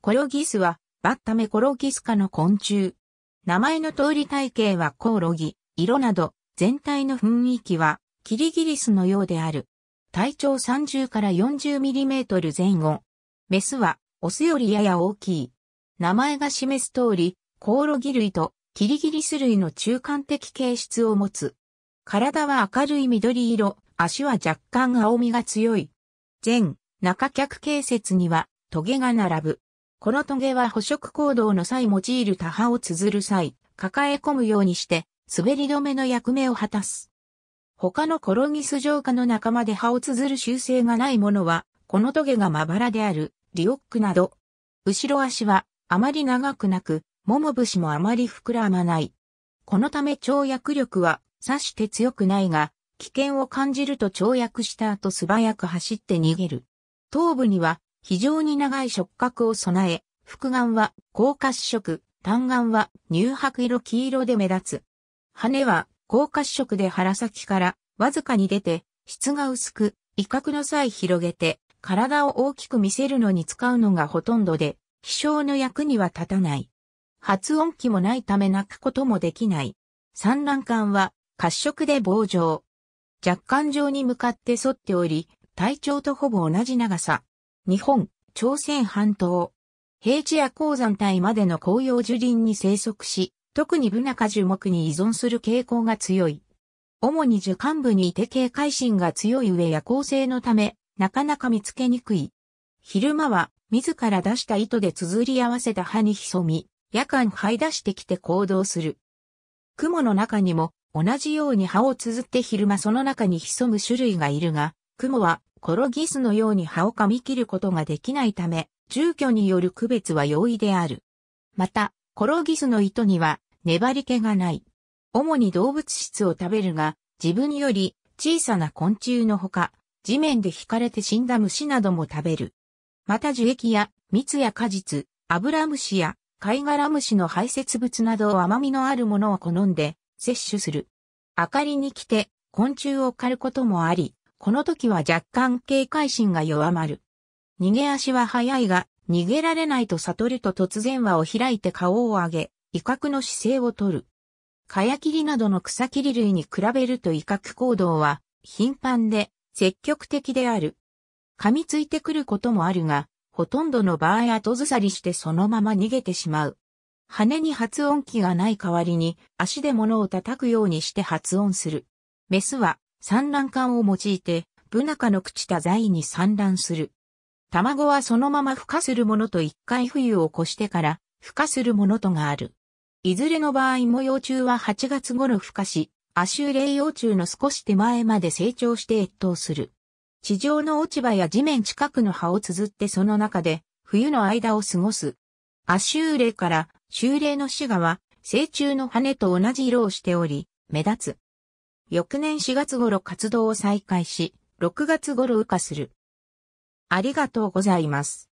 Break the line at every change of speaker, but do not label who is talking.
コロギスは、バッタメコロギス科の昆虫。名前の通り体型はコオロギ、色など、全体の雰囲気は、キリギリスのようである。体長30から40ミリメートル前後。メスは、オスよりやや大きい。名前が示す通り、コオロギ類とキリギリス類の中間的形質を持つ。体は明るい緑色、足は若干青みが強い。前、中脚形節には、トゲが並ぶ。このトゲは捕食行動の際用いる他派を綴る際、抱え込むようにして、滑り止めの役目を果たす。他のコロギス浄化の仲間で葉を綴る習性がないものは、このトゲがまばらである、リオックなど。後ろ足は、あまり長くなく、もも節もあまり膨らまない。このため跳躍力は、さして強くないが、危険を感じると跳躍した後素早く走って逃げる。頭部には、非常に長い触覚を備え、複眼は高褐色、単眼は乳白色黄色で目立つ。羽は高褐色で腹先からわずかに出て、質が薄く、威嚇の際広げて、体を大きく見せるのに使うのがほとんどで、飛翔の役には立たない。発音機もないため泣くこともできない。産卵管は褐色で棒状。若干状に向かって沿っており、体長とほぼ同じ長さ。日本、朝鮮半島、平地や鉱山帯までの紅葉樹林に生息し、特にブナ科樹木に依存する傾向が強い。主に樹幹部にいて警戒心が強い上夜行性のため、なかなか見つけにくい。昼間は、自ら出した糸で綴り合わせた葉に潜み、夜間這い出してきて行動する。雲の中にも、同じように葉を綴って昼間その中に潜む種類がいるが、雲はコロギスのように葉を噛み切ることができないため、住居による区別は容易である。また、コロギスの糸には粘り気がない。主に動物質を食べるが、自分より小さな昆虫のほか、地面で引かれて死んだ虫なども食べる。また樹液や蜜や果実、アブラムシや貝殻虫の排泄物などを甘みのあるものを好んで摂取する。明かりに来て昆虫を狩ることもあり、この時は若干警戒心が弱まる。逃げ足は速いが、逃げられないと悟ると突然輪を開いて顔を上げ、威嚇の姿勢をとる。カヤキリなどの草切り類に比べると威嚇行動は頻繁で積極的である。噛みついてくることもあるが、ほとんどの場合後ずさりしてそのまま逃げてしまう。羽に発音器がない代わりに足で物を叩くようにして発音する。メスは産卵管を用いて、ブナ科の朽ちた材に産卵する。卵はそのまま孵化するものと一回冬を越してから孵化するものとがある。いずれの場合も幼虫は8月頃孵化し、亜種イ幼虫の少し手前まで成長して越冬する。地上の落ち葉や地面近くの葉を綴ってその中で冬の間を過ごす。亜種イから種霊のシガは成虫の羽と同じ色をしており、目立つ。翌年4月頃活動を再開し、6月頃羽化する。ありがとうございます。